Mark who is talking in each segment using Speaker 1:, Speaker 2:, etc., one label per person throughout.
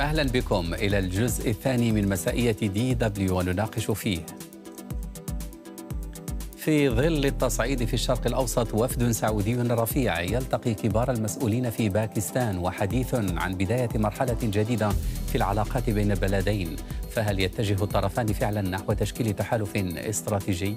Speaker 1: أهلا بكم إلى الجزء الثاني من مسائية دي دبليو ونناقش فيه في ظل التصعيد في الشرق الأوسط وفد سعودي رفيع يلتقي كبار المسؤولين في باكستان وحديث عن بداية مرحلة جديدة في العلاقات بين البلدين فهل يتجه الطرفان فعلا نحو تشكيل تحالف استراتيجي؟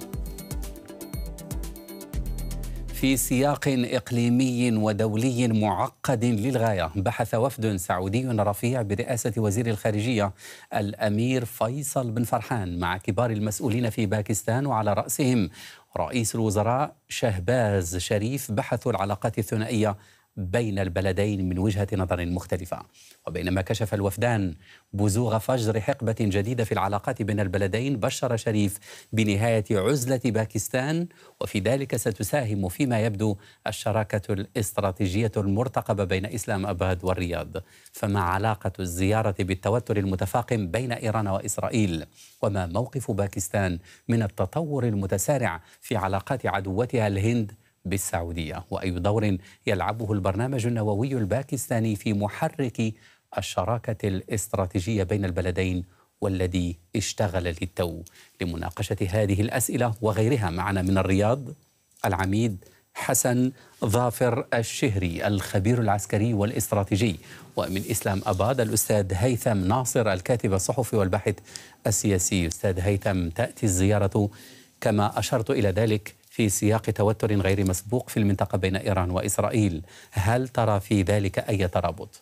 Speaker 1: في سياق اقليمي ودولي معقد للغايه بحث وفد سعودي رفيع برئاسه وزير الخارجيه الامير فيصل بن فرحان مع كبار المسؤولين في باكستان وعلى راسهم رئيس الوزراء شهباز شريف بحثوا العلاقات الثنائيه بين البلدين من وجهة نظر مختلفة وبينما كشف الوفدان بزوغ فجر حقبة جديدة في العلاقات بين البلدين بشر شريف بنهاية عزلة باكستان وفي ذلك ستساهم فيما يبدو الشراكة الاستراتيجية المرتقبة بين إسلام أباد والرياض فما علاقة الزيارة بالتوتر المتفاقم بين إيران وإسرائيل وما موقف باكستان من التطور المتسارع في علاقات عدوتها الهند بالسعودية وأي دور يلعبه البرنامج النووي الباكستاني في محرك الشراكة الاستراتيجية بين البلدين والذي اشتغل للتو لمناقشة هذه الأسئلة وغيرها معنا من الرياض العميد حسن ظافر الشهري الخبير العسكري والاستراتيجي ومن إسلام أباد الأستاذ هيثم ناصر الكاتب الصحفي والباحث السياسي أستاذ هيثم تأتي الزيارة كما أشرت إلى ذلك في سياق توتر غير مسبوق في المنطقة بين إيران وإسرائيل هل ترى في ذلك أي ترابط؟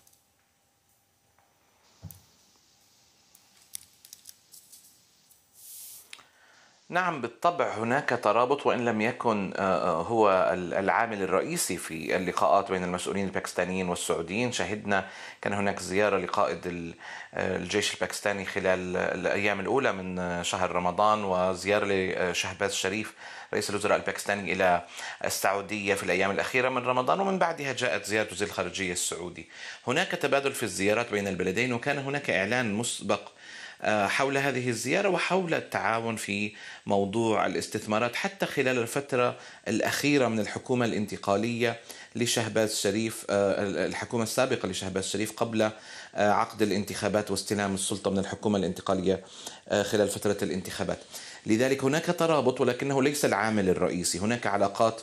Speaker 2: نعم بالطبع هناك ترابط وان لم يكن آه، آه، هو العامل الرئيسي في اللقاءات بين المسؤولين الباكستانيين والسعوديين، شهدنا كان هناك زياره لقائد آه، الجيش الباكستاني خلال الايام الاولى من شهر رمضان وزياره لشهباز شريف رئيس الوزراء الباكستاني الى السعوديه في الايام الاخيره من رمضان ومن بعدها جاءت زياره وزير الخارجيه السعودي. هناك تبادل في الزيارات بين البلدين وكان هناك اعلان مسبق آه، حول هذه الزيارة وحول التعاون في موضوع الاستثمارات حتى خلال الفترة الأخيرة من الحكومة الانتقالية لشهباز شريف آه، الحكومة السابقة لشهباز شريف قبل آه، عقد الانتخابات واستلام السلطة من الحكومة الانتقالية خلال فترة الانتخابات لذلك هناك ترابط ولكنه ليس العامل الرئيسي هناك علاقات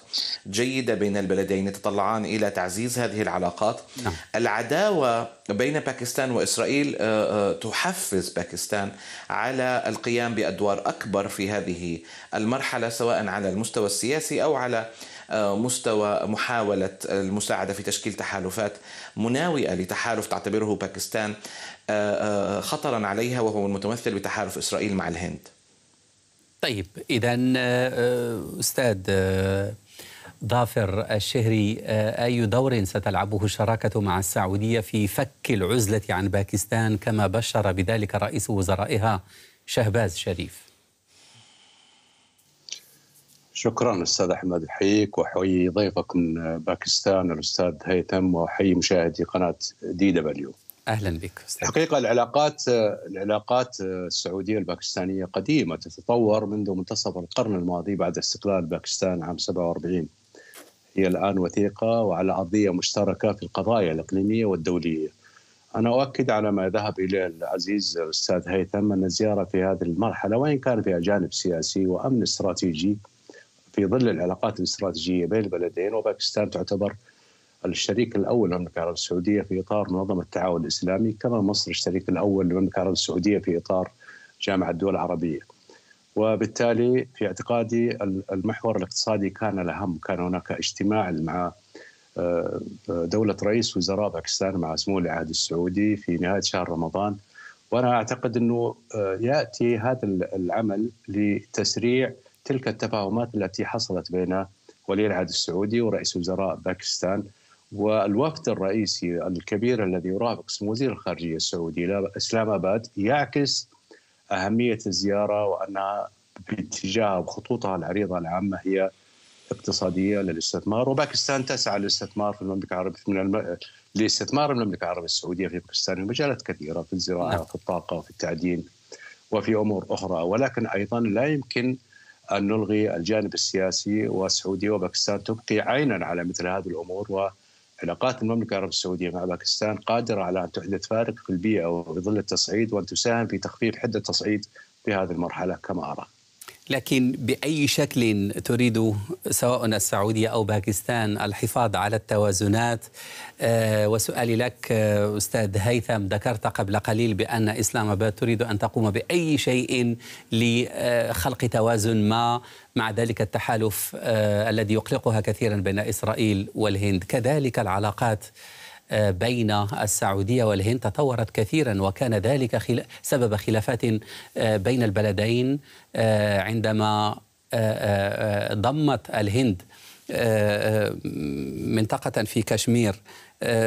Speaker 2: جيدة بين البلدين يتطلعان إلى تعزيز هذه العلاقات نعم. العداوة بين باكستان وإسرائيل آه، آه، تحفز باكستان على القيام بأدوار أكبر في هذه المرحلة سواء على المستوى السياسي أو على آه، مستوى محاولة المساعدة في تشكيل تحالفات مناوئة لتحالف تعتبره باكستان خطرا عليها وهو المتمثل بتحالف إسرائيل مع الهند
Speaker 1: طيب اذا آه، آه، استاذ آه، ظافر الشهري اي دور ستلعبه الشراكه مع السعوديه في فك العزله عن باكستان كما بشر بذلك رئيس وزرائها شهباز شريف
Speaker 3: شكرا استاذ احمد احييك واحيي ضيفك من باكستان الاستاذ هيثم واحيي مشاهدي قناه دي دبليو اهلا بك استاذ حقيقه العلاقات العلاقات السعوديه الباكستانيه قديمه تتطور منذ منتصف القرن الماضي بعد استقلال باكستان عام 47 هي الان وثيقه وعلى ارضيه مشتركه في القضايا الاقليميه والدوليه. انا اؤكد على ما ذهب اليه العزيز الاستاذ هيثم ان الزياره في هذه المرحله وان كان فيها جانب سياسي وامن استراتيجي في ظل العلاقات الاستراتيجيه بين البلدين وباكستان تعتبر الشريك الاول للمملكه العربيه السعوديه في اطار منظمه التعاون الاسلامي كما مصر الشريك الاول للمملكه العربيه السعوديه في اطار جامعه الدول العربيه. وبالتالي في اعتقادي المحور الاقتصادي كان الاهم، كان هناك اجتماع مع آه، دولة رئيس وزراء باكستان مع سمو العهد السعودي في نهاية شهر رمضان وأنا أعتقد أنه آه، يأتي هذا العمل لتسريع تلك التفاهمات التي حصلت بين ولي العهد السعودي ورئيس وزراء باكستان والوفد الرئيسي الكبير الذي يرافق اسم وزير الخارجيه السعودي الى اسلام اباد يعكس اهميه الزياره وانها باتجاهها وخطوطها العريضه العامه هي اقتصاديه للاستثمار وباكستان تسعى للاستثمار في المملكه العربيه من الم... لاستثمار المملكه العربيه السعوديه في باكستان في مجالات كثيره في الزراعه نعم. في الطاقه وفي التعدين وفي امور اخرى ولكن ايضا لا يمكن ان نلغي الجانب السياسي والسعوديه وباكستان تبقي عينا على مثل هذه الامور و... علاقات المملكة العربية السعودية مع باكستان قادرة على أن تحدث فارق في البيئة وفي ظل التصعيد وأن تساهم في تخفيف حدة التصعيد في هذه المرحلة كما أرى
Speaker 1: لكن باي شكل تريد سواء السعوديه او باكستان الحفاظ على التوازنات آه، وسؤالي لك آه، استاذ هيثم ذكرت قبل قليل بان اسلام اباد تريد ان تقوم باي شيء لخلق توازن ما مع ذلك التحالف آه، الذي يقلقها كثيرا بين اسرائيل والهند كذلك العلاقات بين السعودية والهند تطورت كثيرا وكان ذلك سبب خلافات آه، بين البلدين آه، عندما آه، ضمت الهند منطقة في كشمير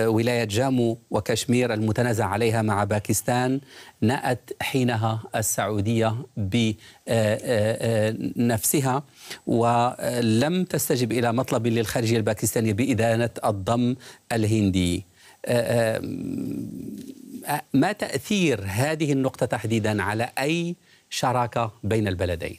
Speaker 1: ولاية جامو وكشمير المتنازع عليها مع باكستان نأت حينها السعودية بنفسها ولم تستجب إلى مطلب للخارجية الباكستانية بإدانة الضم الهندي آه، آه، آه، ما تاثير هذه النقطه تحديدا على اي
Speaker 2: شراكه بين البلدين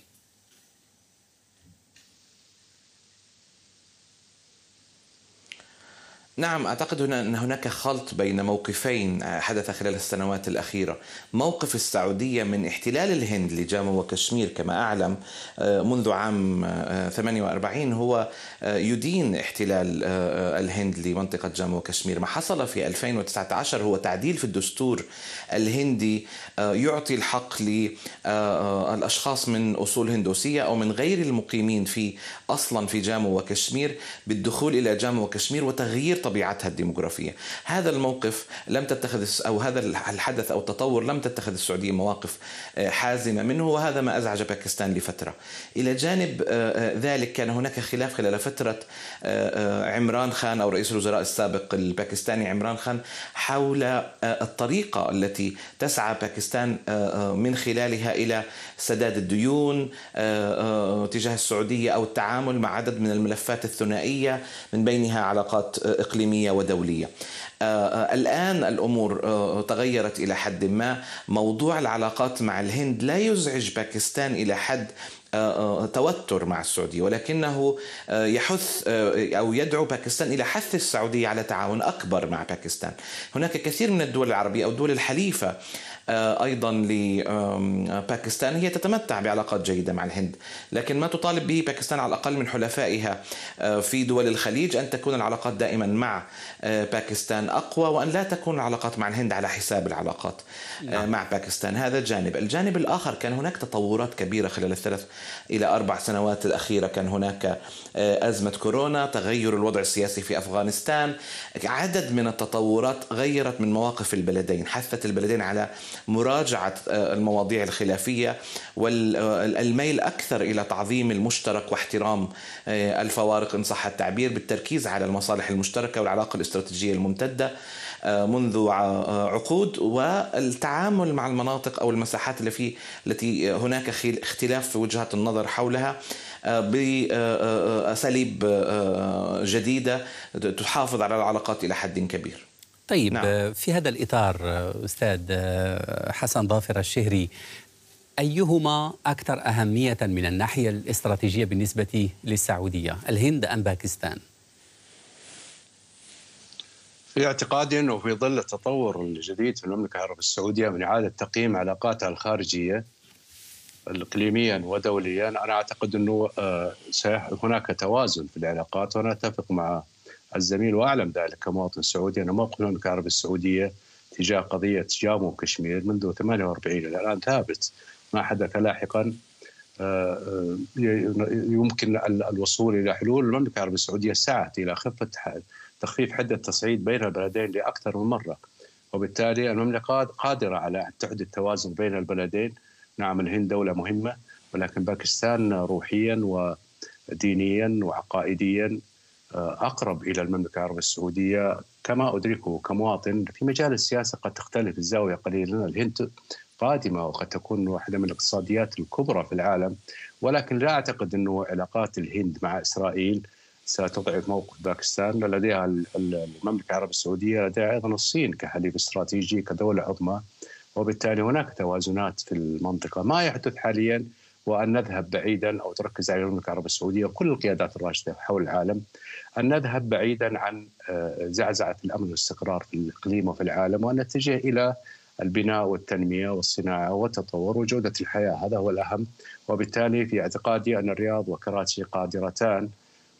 Speaker 2: نعم اعتقد هنا ان هناك خلط بين موقفين آه، حدث خلال السنوات الاخيره، موقف السعوديه من احتلال الهند لجامو وكشمير كما اعلم آه، منذ عام 48 آه، هو يدين احتلال الهند لمنطقه جامو وكشمير، ما حصل في 2019 هو تعديل في الدستور الهندي يعطي الحق للاشخاص من اصول هندوسيه او من غير المقيمين في اصلا في جامو وكشمير بالدخول الى جامو وكشمير وتغيير طبيعتها الديموغرافيه هذا الموقف لم تتخذ او هذا الحدث او التطور لم تتخذ السعوديه مواقف آه، حازمه منه وهذا ما ازعج باكستان لفتره الى جانب آه، آه، ذلك كان هناك خلاف خلال فتره عمران خان او رئيس الوزراء السابق الباكستاني عمران خان حول الطريقه التي تسعى باكستان من خلالها الى سداد الديون تجاه السعوديه او التعامل مع عدد من الملفات الثنائيه من بينها علاقات اقليميه إقليمية ودولية آه، آه، الآن الأمور آه، تغيرت إلى حد ما موضوع العلاقات مع الهند لا يزعج باكستان إلى حد توتر مع السعودية ولكنه يحث أو يدعو باكستان إلى حث السعودية على تعاون أكبر مع باكستان هناك كثير من الدول العربية أو الدول الحليفة آه، أيضا لباكستان هي تتمتع بعلاقات جيدة مع الهند لكن ما تطالب به باكستان على الأقل من حلفائها آه، في دول الخليج أن تكون العلاقات دائما مع آه، باكستان أقوى وأن لا تكون العلاقات مع الهند على حساب العلاقات نعم. مع باكستان هذا جانب الجانب الآخر كان هناك تطورات كبيرة خلال الثلاث إلى أربع سنوات الأخيرة كان هناك أزمة كورونا تغير الوضع السياسي في أفغانستان عدد من التطورات غيرت من مواقف البلدين حثت البلدين على مراجعه آه، المواضيع الخلافيه والميل اكثر الى تعظيم المشترك واحترام آه، الفوارق ان صح التعبير بالتركيز على المصالح المشتركه والعلاقه الاستراتيجيه الممتده آه، منذ عقود والتعامل مع المناطق او المساحات اللي في التي هناك اختلاف في وجهات النظر حولها باساليب جديده تحافظ على العلاقات الى حد كبير.
Speaker 3: طيب نعم.
Speaker 1: في هذا الإطار أستاذ حسن ظافر الشهري أيهما أكثر أهمية من الناحية الاستراتيجية بالنسبة للسعودية الهند أم باكستان؟
Speaker 3: في اعتقادي انه في ظل التطور الجديد في المملكه العربيه السعوديه من اعاده تقييم علاقاتها الخارجيه اقليميا ودوليا انا اعتقد انه آه، هناك توازن في العلاقات وانا اتفق مع الزميل واعلم ذلك كمواطن سعودي انا موقف المملكه العربيه السعوديه تجاه قضيه جامو وكشمير منذ 48 الى الان ثابت ما حدث لاحقا آه، آه، يمكن الوصول الى حلول المملكه العربيه السعوديه سعت الى خفه تخفيف حده التصعيد بين البلدين لاكثر من مره وبالتالي المملكه قادره على ان تحدث توازن بين البلدين نعم الهند دوله مهمه ولكن باكستان روحيا ودينيا وعقائديا آه، اقرب الى المملكه العربيه السعوديه كما ادركه كمواطن في مجال السياسه قد تختلف الزاويه قليلا الهند قادمه وقد تكون واحده من الاقتصاديات الكبرى في العالم ولكن لا اعتقد انه علاقات الهند مع اسرائيل ستضعف موقف باكستان لديها المملكه العربيه السعوديه لديها ايضا الصين كحليف استراتيجي كدوله عظمى وبالتالي هناك توازنات في المنطقه ما يحدث حاليا وأن نذهب بعيدا أو تركز عليه المملكة العربية السعودية وكل القيادات الراشدة حول العالم أن نذهب بعيدا عن آه، زعزعة الأمن والاستقرار في الإقليم وفي العالم وأن نتجه إلى البناء والتنمية والصناعة والتطور وجودة الحياة هذا هو الأهم وبالتالي في اعتقادي أن الرياض وكراتشي قادرتان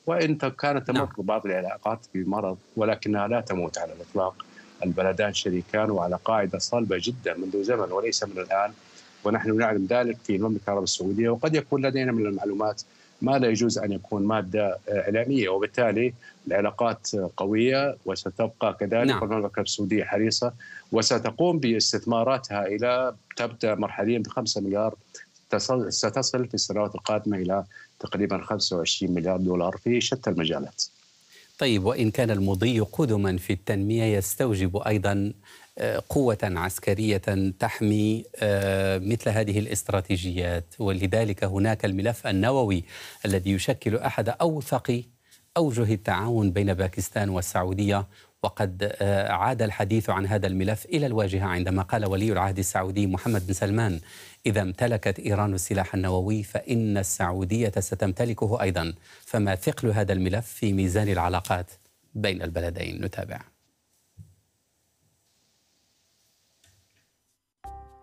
Speaker 3: وإن كانت تمر نعم. بعض العلاقات بمرض ولكنها لا تموت على الإطلاق البلدان شريكان وعلى قاعدة صلبة جدا منذ زمن وليس من الآن ونحن نعلم ذلك في المملكه العربيه السعوديه وقد يكون لدينا من المعلومات ما لا يجوز ان يكون ماده آه، اعلاميه وبالتالي العلاقات قويه وستبقى كذلك نعم. والمملكه السعوديه حريصه وستقوم باستثمارات هائله تبدا مرحليا ب 5 مليار ستصل في السنوات القادمه الى تقريبا 25 مليار دولار في شتى المجالات.
Speaker 1: طيب وان كان المضي قدما في التنميه يستوجب ايضا قوة عسكرية تحمي آه، مثل هذه الاستراتيجيات ولذلك هناك الملف النووي الذي يشكل أحد أوثق أوجه التعاون بين باكستان والسعودية وقد آه، عاد الحديث عن هذا الملف إلى الواجهة عندما قال ولي العهد السعودي محمد بن سلمان إذا امتلكت إيران السلاح النووي فإن السعودية ستمتلكه أيضا فما ثقل هذا الملف في ميزان العلاقات بين البلدين نتابع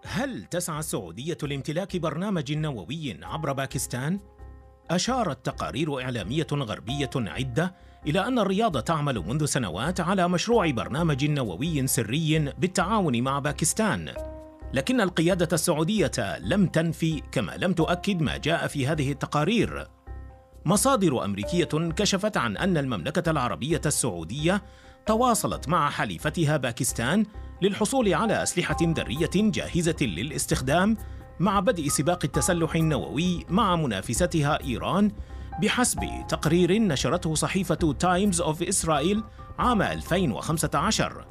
Speaker 4: هل تسعى السعودية لامتلاك برنامج نووي عبر باكستان؟ أشارت تقارير إعلامية غربية عدة إلى أن الرياض تعمل منذ سنوات على مشروع برنامج نووي سري بالتعاون مع باكستان. لكن القيادة السعودية لم تنفي كما لم تؤكد ما جاء في هذه التقارير. مصادر أمريكية كشفت عن أن المملكة العربية السعودية تواصلت مع حليفتها باكستان للحصول على أسلحة ذرية جاهزة للاستخدام مع بدء سباق التسلح النووي مع منافستها إيران بحسب تقرير نشرته صحيفة تايمز أوف إسرائيل عام 2015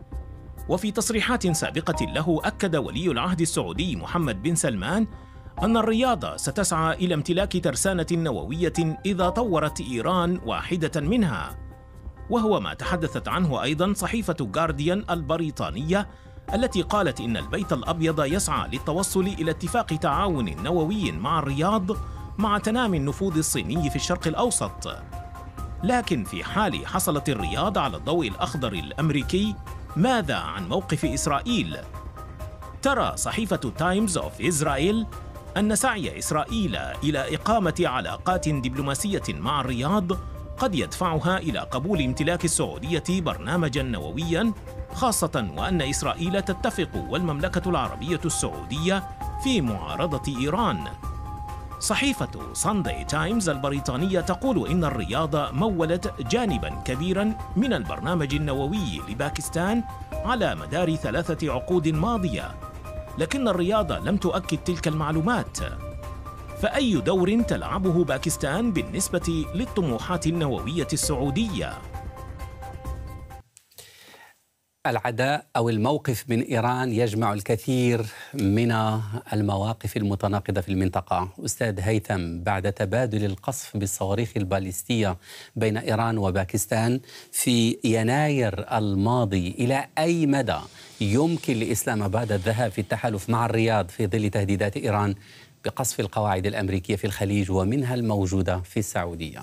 Speaker 4: وفي تصريحات سابقة له أكد ولي العهد السعودي محمد بن سلمان أن الرياضة ستسعى إلى امتلاك ترسانة نووية إذا طورت إيران واحدة منها وهو ما تحدثت عنه أيضا صحيفة جارديان البريطانية التي قالت إن البيت الأبيض يسعى للتوصل إلى اتفاق تعاون نووي مع الرياض مع تنامي النفوذ الصيني في الشرق الأوسط لكن في حال حصلت الرياض على الضوء الأخضر الأمريكي ماذا عن موقف إسرائيل؟ ترى صحيفة تايمز أوف إسرائيل أن سعي إسرائيل إلى إقامة علاقات دبلوماسية مع الرياض قد يدفعها إلى قبول امتلاك السعودية برنامجا نوويا خاصة وأن إسرائيل تتفق والمملكة العربية السعودية في معارضة إيران صحيفة ساندي تايمز البريطانية تقول إن الرياض مولت جانبا كبيرا من البرنامج النووي لباكستان على مدار ثلاثة عقود ماضية لكن الرياض لم تؤكد تلك المعلومات فأي دور تلعبه باكستان بالنسبة للطموحات النووية السعودية؟ العداء او الموقف
Speaker 1: من ايران يجمع الكثير من المواقف المتناقضه في المنطقه، استاذ هيثم بعد تبادل القصف بالصواريخ الباليستيه بين ايران وباكستان في يناير الماضي، الى اي مدى يمكن لاسلام اباد الذهاب في التحالف مع الرياض في ظل تهديدات ايران بقصف القواعد الأمريكية في الخليج ومنها الموجودة في السعودية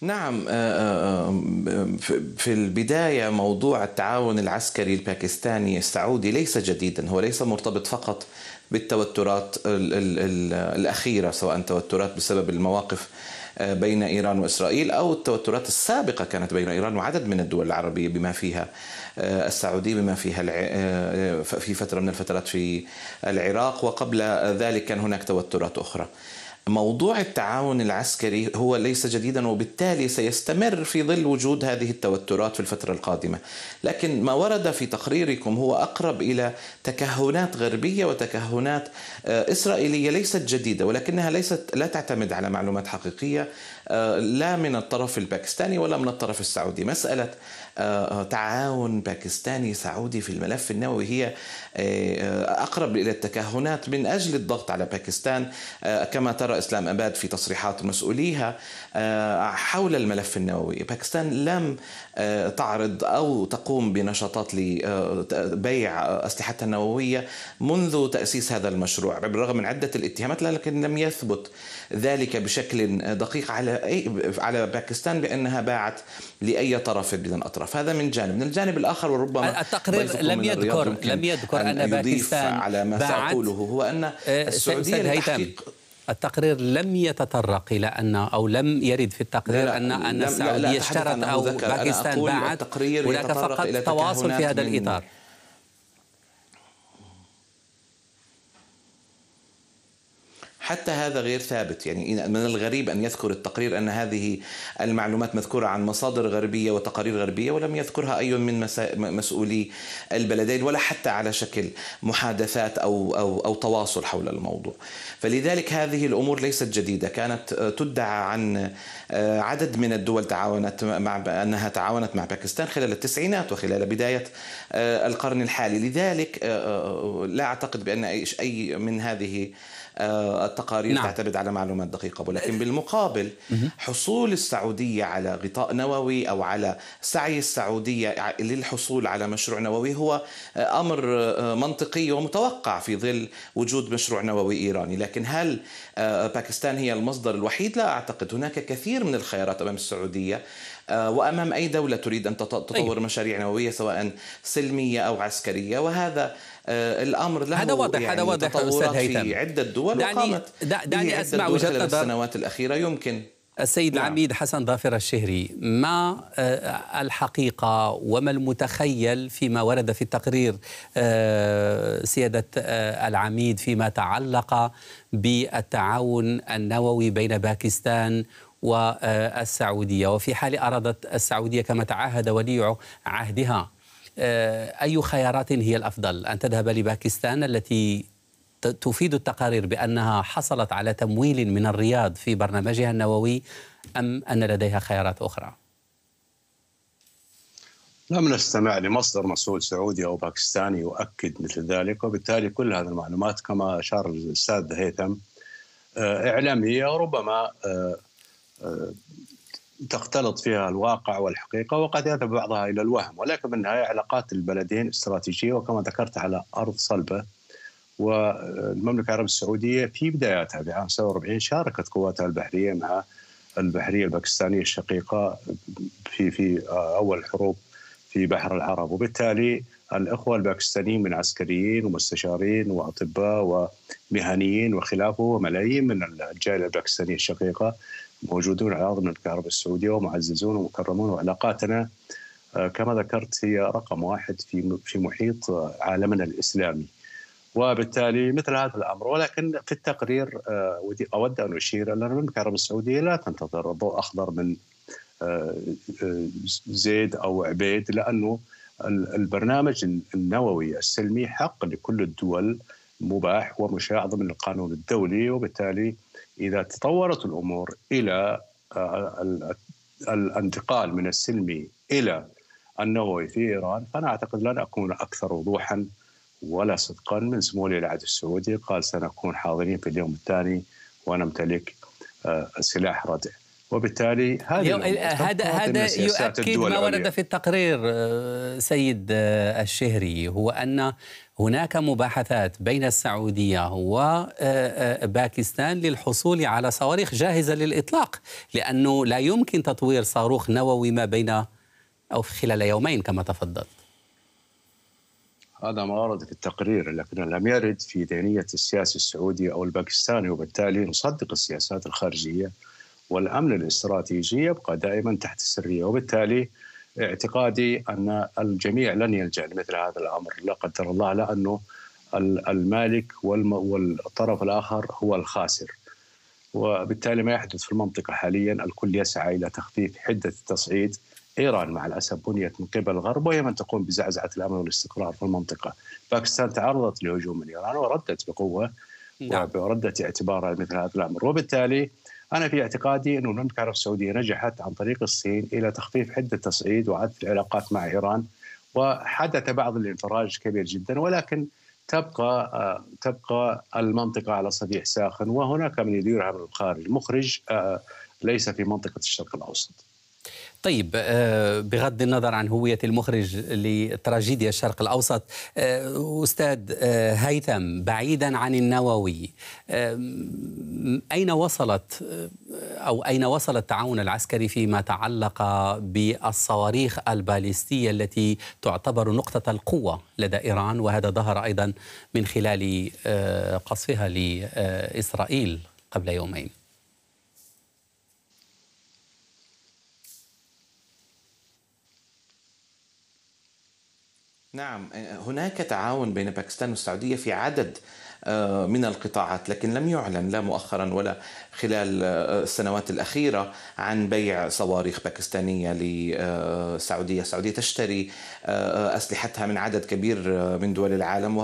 Speaker 2: نعم آه، آه، آه، في البداية موضوع التعاون العسكري الباكستاني السعودي ليس جديدا هو ليس مرتبط فقط بالتوترات الأخيرة سواء توترات بسبب المواقف بين إيران وإسرائيل أو التوترات السابقة كانت بين إيران وعدد من الدول العربية بما فيها آه، السعودية بما فيها آه، في فترة من الفترات في العراق وقبل ذلك كان هناك توترات أخرى موضوع التعاون العسكري هو ليس جديدا وبالتالي سيستمر في ظل وجود هذه التوترات في الفترة القادمة لكن ما ورد في تقريركم هو أقرب إلى تكهنات غربية وتكهنات آه، إسرائيلية ليست جديدة ولكنها ليست لا تعتمد على معلومات حقيقية آه، لا من الطرف الباكستاني ولا من الطرف السعودي مسألة آه، تعاون باكستاني سعودي في الملف النووي هي آه، أقرب إلى التكهنات من أجل الضغط على باكستان كما ترى إسلام أباد في تصريحات مسؤوليها حول الملف النووي باكستان لم تعرض أو تقوم بنشاطات لبيع أسلحتها النووية منذ تأسيس هذا المشروع بالرغم من عدة الاتهامات لكن لم يثبت ذلك بشكل دقيق على إيه، على باكستان بانها باعت لاي طرف من الاطراف هذا من جانب من الجانب الاخر وربما التقرير لم يذكر لم يذكر ان, أن باكستان على ما ساقوله هو ان آه،
Speaker 1: السعوديه التقرير لم يتطرق الى ان او لم يرد في التقرير ان ان السعوديه اشترت او باكستان باعت هناك فقط تواصل في هذا الاطار
Speaker 2: حتى هذا غير ثابت يعني من الغريب أن يذكر التقرير أن هذه المعلومات مذكورة عن مصادر غربية وتقارير غربية ولم يذكرها أي من مسؤولي البلدين ولا حتى على شكل محادثات أو, أو, أو تواصل حول الموضوع فلذلك هذه الأمور ليست جديدة كانت آه، تدعى عن آه، عدد من الدول تعاونت مع أنها تعاونت مع باكستان خلال التسعينات وخلال بداية آه، القرن الحالي لذلك لا أعتقد بأن أي من هذه آه، التقارير نعم. تعتمد على معلومات دقيقة ولكن بالمقابل حصول السعودية على غطاء نووي أو على سعي السعودية للحصول على مشروع نووي هو آه، أمر آه، منطقي ومتوقع في ظل وجود مشروع نووي إيراني لكن هل باكستان هي المصدر الوحيد؟ لا أعتقد هناك كثير من الخيارات أمام السعودية وامام اي دوله تريد ان تطور طيب. مشاريع نوويه سواء سلميه او عسكريه وهذا آه، الامر له هذا واضح يعني هذا واضح هيثم في عده دول دعني وقامت
Speaker 1: دعني اسمع وجهه نظر السنوات
Speaker 2: الاخيره يمكن السيد نعم. العميد حسن
Speaker 1: ظافر الشهري ما آه، الحقيقة وما المتخيل فيما ورد في التقرير آه، سيادة العميد فيما تعلق بالتعاون النووي بين باكستان والسعودية وفي حال أرادت السعودية كما تعهد ولي عهدها آه، أي خيارات هي الأفضل أن تذهب لباكستان التي تفيد التقارير بأنها حصلت على تمويل من الرياض في برنامجها النووي أم أن لديها خيارات أخرى؟
Speaker 3: لم نستمع لمصدر مسؤول سعودي او باكستاني يؤكد مثل ذلك وبالتالي كل هذه المعلومات كما اشار الاستاذ هيثم آه، اعلاميه وربما تختلط فيها الواقع والحقيقة وقد يذهب بعضها إلى الوهم ولكن بالنهاية علاقات البلدين استراتيجية وكما ذكرت على أرض صلبة والمملكة العربية السعودية في بداياتها في عام 47 شاركت قواتها البحرية مع البحرية الباكستانية الشقيقة في في أول حروب في بحر العرب وبالتالي الإخوة الباكستانيين من عسكريين ومستشارين وأطباء ومهنيين وخلافه وملايين من الجالية الباكستانية الشقيقة موجودون على أرض الكهرباء السعودية ومعززون ومكرمون وعلاقاتنا آه، كما ذكرت هي رقم واحد في في محيط آه، عالمنا الإسلامي وبالتالي مثل هذا الامر ولكن في التقرير آه، اود ان اشير الى المملكه الكهرباء السعوديه لا تنتظر ضوء اخضر من زيد او عبيد لانه البرنامج النووي السلمي حق لكل الدول مباح ومشاع ضمن القانون الدولي وبالتالي إذا تطورت الأمور إلى آه، الانتقال من السلمي إلى النووي في إيران فأنا أعتقد لن أكون أكثر وضوحا ولا صدقا من سمو العهد السعودي قال سنكون حاضرين في اليوم الثاني ونمتلك آه، سلاح ردع وبالتالي هذه هذا هذا يؤكد ما ورد
Speaker 1: في التقرير آه، سيد آه، الشهري هو ان هناك مباحثات بين السعوديه وباكستان آه، للحصول على صواريخ جاهزه للاطلاق لانه لا يمكن تطوير صاروخ نووي ما بين او خلال يومين كما تفضلت
Speaker 3: هذا ما ورد في التقرير لكن لم يرد في ذهنيه السياسي السعودي او الباكستاني وبالتالي نصدق السياسات الخارجيه والامن الاستراتيجي يبقى دائما تحت السريه وبالتالي اعتقادي ان الجميع لن يلجا لمثل هذا الامر لا قدر الله لانه المالك والطرف الاخر هو الخاسر وبالتالي ما يحدث في المنطقه حاليا الكل يسعى الى تخفيف حده التصعيد ايران مع الاسف بنيت من قبل الغرب وهي من تقوم بزعزعه الامن والاستقرار في المنطقه. باكستان تعرضت لهجوم من ايران وردت بقوه نعم. وردت اعتبارها مثل هذا الامر وبالتالي انا في اعتقادي انه المملكه العربيه السعوديه نجحت عن طريق الصين الى تخفيف حده تصعيد وعدم العلاقات مع ايران وحدث بعض الانفراج كبير جدا ولكن تبقى آه، تبقى المنطقه على صديع ساخن وهناك من يديرها من الخارج مخرج آه، ليس في منطقه الشرق الاوسط.
Speaker 1: طيب آه، بغض النظر عن هوية المخرج لتراجيديا الشرق الأوسط آه، أستاذ آه، هيثم بعيدا عن النووي أين وصلت أو أين وصل التعاون العسكري فيما تعلق بالصواريخ الباليستية التي تعتبر نقطة القوة لدى إيران وهذا ظهر أيضا من خلال قصفها لإسرائيل قبل يومين
Speaker 2: نعم هناك تعاون بين باكستان والسعودية في عدد من القطاعات لكن لم يعلن لا مؤخرا ولا خلال السنوات الأخيرة عن بيع صواريخ باكستانية للسعودية السعودية تشتري أسلحتها من عدد كبير من دول العالم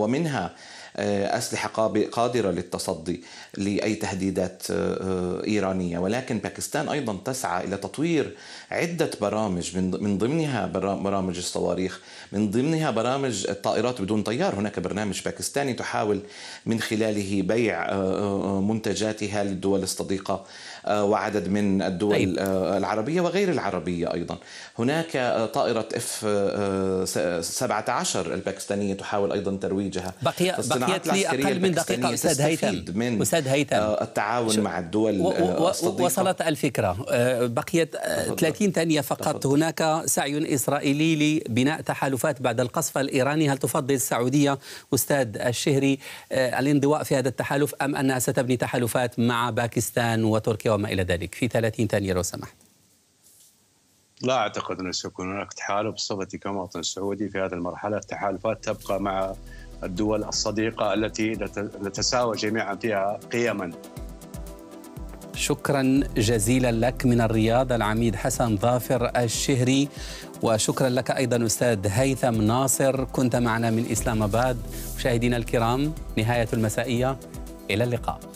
Speaker 2: ومنها آه، أسلحة قادرة للتصدي لأي تهديدات آه، آه، إيرانية ولكن باكستان أيضا تسعى إلى تطوير عدة برامج من ضمنها برامج الصواريخ من ضمنها برامج الطائرات بدون طيار هناك برنامج باكستاني تحاول من خلاله بيع منتجاتها للدول الصديقة آه، وعدد من الدول طيب. آه، العربية وغير العربية أيضا هناك آه، طائرة اف 17 الباكستانية تحاول أيضا ترويجها بقي بقيت لي أقل من دقيقة أستاذ هيثم أستاذ هيثم التعاون مع الدول وصلت
Speaker 1: الفكرة بقيت 30 ثانية فقط تفضل. هناك سعي إسرائيلي لبناء تحالفات بعد القصف الإيراني هل تفضل السعودية أستاذ الشهري الانضواء في هذا التحالف أم أنها ستبني تحالفات مع باكستان وتركيا وما إلى ذلك في 30 ثانية لو سمحت
Speaker 3: لا أعتقد أنه سيكون هناك تحالف صفتي كمواطن سعودي في هذه المرحلة التحالفات تبقى مع الدول الصديقة التي نتساوى جميعا فيها قيما
Speaker 1: شكرا جزيلا لك من الرياض العميد حسن ظافر الشهري وشكرا لك ايضا استاذ هيثم ناصر كنت معنا من اسلام اباد مشاهدينا الكرام نهايه المسائيه الى اللقاء